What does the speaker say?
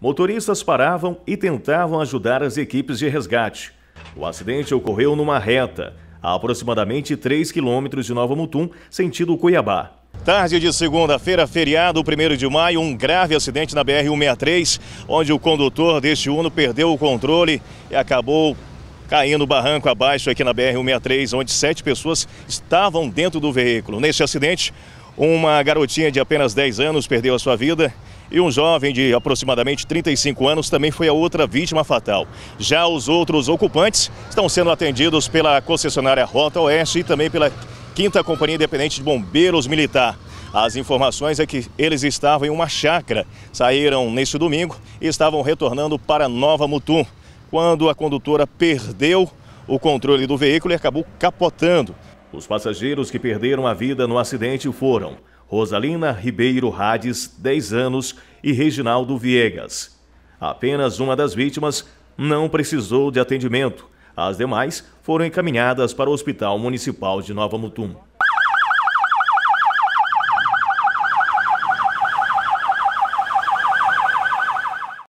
Motoristas paravam e tentavam ajudar as equipes de resgate. O acidente ocorreu numa reta, a aproximadamente 3 quilômetros de Nova Mutum, sentido Cuiabá. Tarde de segunda-feira, feriado, 1 de maio, um grave acidente na BR-163, onde o condutor deste Uno perdeu o controle e acabou caindo barranco abaixo aqui na BR-163, onde sete pessoas estavam dentro do veículo. Neste acidente, uma garotinha de apenas 10 anos perdeu a sua vida e um jovem de aproximadamente 35 anos também foi a outra vítima fatal. Já os outros ocupantes estão sendo atendidos pela concessionária Rota Oeste e também pela Quinta Companhia Independente de Bombeiros Militar. As informações é que eles estavam em uma chácara, saíram neste domingo e estavam retornando para Nova Mutum, quando a condutora perdeu o controle do veículo e acabou capotando. Os passageiros que perderam a vida no acidente foram Rosalina Ribeiro Rades, 10 anos, e Reginaldo Viegas. Apenas uma das vítimas não precisou de atendimento. As demais foram encaminhadas para o Hospital Municipal de Nova Mutum.